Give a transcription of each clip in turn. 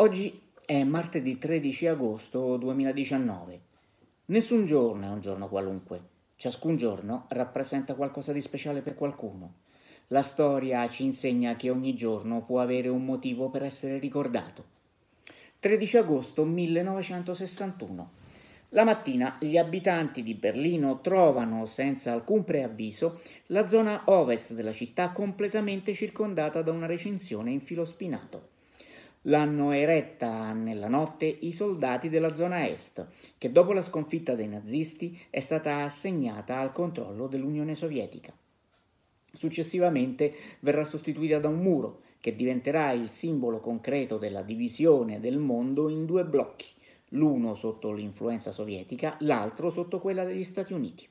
Oggi è martedì 13 agosto 2019. Nessun giorno è un giorno qualunque. Ciascun giorno rappresenta qualcosa di speciale per qualcuno. La storia ci insegna che ogni giorno può avere un motivo per essere ricordato. 13 agosto 1961. La mattina gli abitanti di Berlino trovano, senza alcun preavviso, la zona ovest della città completamente circondata da una recinzione in filo spinato l'hanno eretta nella notte i soldati della zona est, che dopo la sconfitta dei nazisti è stata assegnata al controllo dell'Unione Sovietica. Successivamente verrà sostituita da un muro, che diventerà il simbolo concreto della divisione del mondo in due blocchi, l'uno sotto l'influenza sovietica, l'altro sotto quella degli Stati Uniti.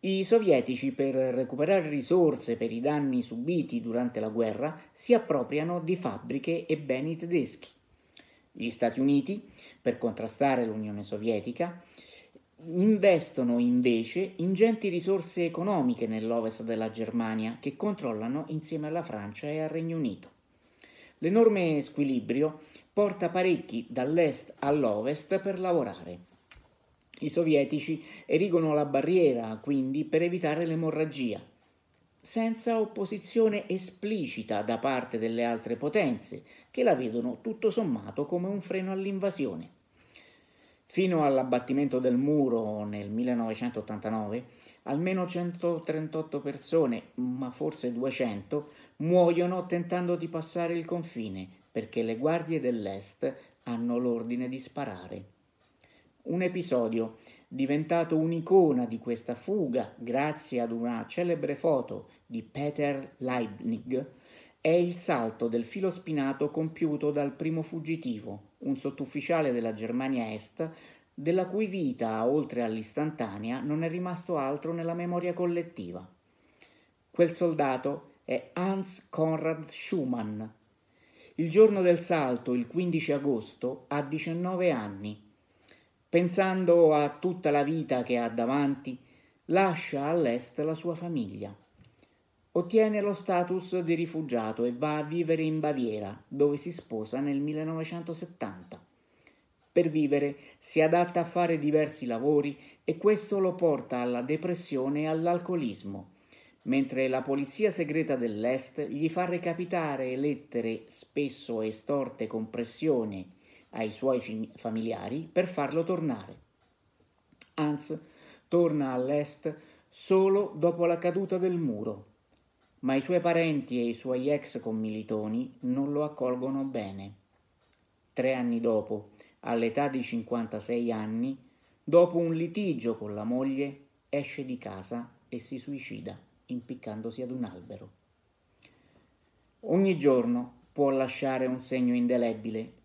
I sovietici, per recuperare risorse per i danni subiti durante la guerra, si appropriano di fabbriche e beni tedeschi. Gli Stati Uniti, per contrastare l'Unione Sovietica, investono invece ingenti risorse economiche nell'ovest della Germania che controllano insieme alla Francia e al Regno Unito. L'enorme squilibrio porta parecchi dall'est all'ovest per lavorare. I sovietici erigono la barriera, quindi, per evitare l'emorragia, senza opposizione esplicita da parte delle altre potenze, che la vedono tutto sommato come un freno all'invasione. Fino all'abbattimento del muro nel 1989, almeno 138 persone, ma forse 200, muoiono tentando di passare il confine perché le guardie dell'Est hanno l'ordine di sparare. Un episodio diventato un'icona di questa fuga grazie ad una celebre foto di Peter Leibnig è il salto del filo spinato compiuto dal primo fuggitivo, un sottufficiale della Germania Est, della cui vita, oltre all'istantanea, non è rimasto altro nella memoria collettiva. Quel soldato è Hans Konrad Schumann. Il giorno del salto, il 15 agosto, ha 19 anni Pensando a tutta la vita che ha davanti, lascia all'est la sua famiglia. Ottiene lo status di rifugiato e va a vivere in Baviera, dove si sposa nel 1970. Per vivere si adatta a fare diversi lavori e questo lo porta alla depressione e all'alcolismo, mentre la polizia segreta dell'Est gli fa recapitare lettere spesso estorte con pressione ai suoi familiari per farlo tornare. Hans torna all'est solo dopo la caduta del muro, ma i suoi parenti e i suoi ex commilitoni non lo accolgono bene. Tre anni dopo, all'età di 56 anni, dopo un litigio con la moglie, esce di casa e si suicida impiccandosi ad un albero. Ogni giorno può lasciare un segno indelebile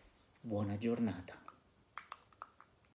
Buona giornata.